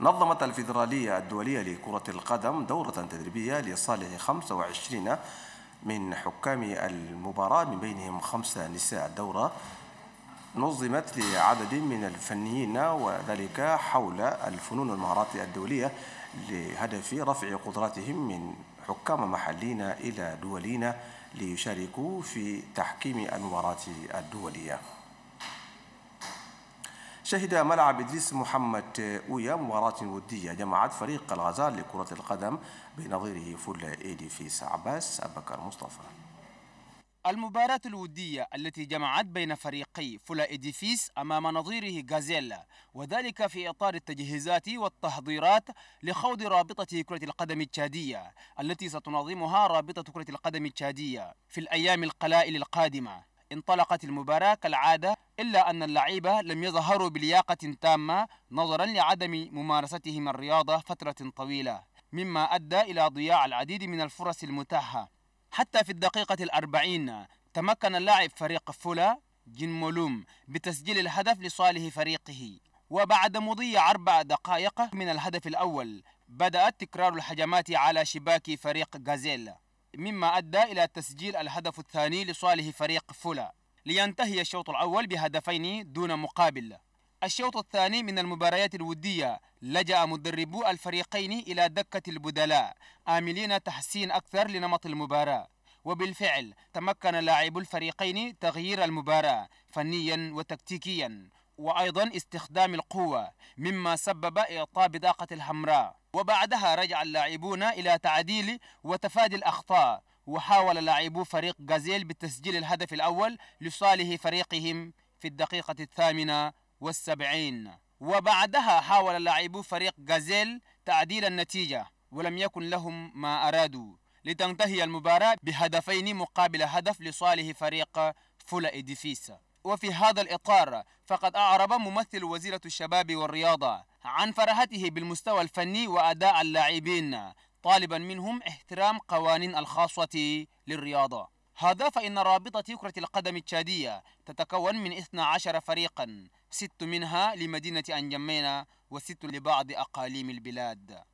نظمت الفيدرالية الدولية لكرة القدم دورة تدريبية لصالح 25 من حكام المباراة من بينهم خمسة نساء الدورة نظمت لعدد من الفنيين وذلك حول الفنون والمهارات الدولية لهدف رفع قدراتهم من حكام محليين إلى دوليين ليشاركوا في تحكيم المباراة الدولية شهد ملعب إدريس محمد أويا مباراة ودية جمعت فريق الغزال لكرة القدم بنظيره فل إيدي في عباس أبكر بكر مصطفى المباراة الودية التي جمعت بين فريقي فلا إديفيس أمام نظيره غازيلا وذلك في إطار التجهيزات والتحضيرات لخوض رابطة كرة القدم التشادية التي ستنظمها رابطة كرة القدم التشادية في الأيام القلائل القادمة انطلقت المباراة كالعادة إلا أن اللعيبة لم يظهروا بلياقة تامة نظرا لعدم ممارستهم الرياضة فترة طويلة مما أدى إلى ضياع العديد من الفرص المتاحة حتى في الدقيقة الأربعين تمكن اللاعب فريق فولا جنمولوم بتسجيل الهدف لصالح فريقه وبعد مضي أربع دقائق من الهدف الأول بدأت تكرار الهجمات على شباك فريق غازيل مما أدى إلى تسجيل الهدف الثاني لصالح فريق فولا لينتهي الشوط الأول بهدفين دون مقابل الشوط الثاني من المباريات الودية لجأ مدربو الفريقين إلى دكة البدلاء آملين تحسين أكثر لنمط المباراة وبالفعل تمكن لاعبو الفريقين تغيير المباراة فنيا وتكتيكيا وأيضا استخدام القوة مما سبب إعطاء بطاقة الحمراء وبعدها رجع اللاعبون إلى تعديل وتفادي الأخطاء وحاول لاعبو فريق غازيل بتسجيل الهدف الأول لصالح فريقهم في الدقيقة الثامنة والسبعين وبعدها حاول لاعبو فريق غازيل تعديل النتيجة ولم يكن لهم ما أرادوا لتنتهي المباراة بهدفين مقابل هدف لصالح فريق فولا إديفيسا وفي هذا الإطار فقد أعرب ممثل وزيرة الشباب والرياضة عن فرحته بالمستوى الفني وأداء اللاعبين طالبا منهم احترام قوانين الخاصة للرياضة هذا فإن رابطة كرة القدم التشادية تتكون من 12 فريقا ست منها لمدينة أنجمينا وست لبعض أقاليم البلاد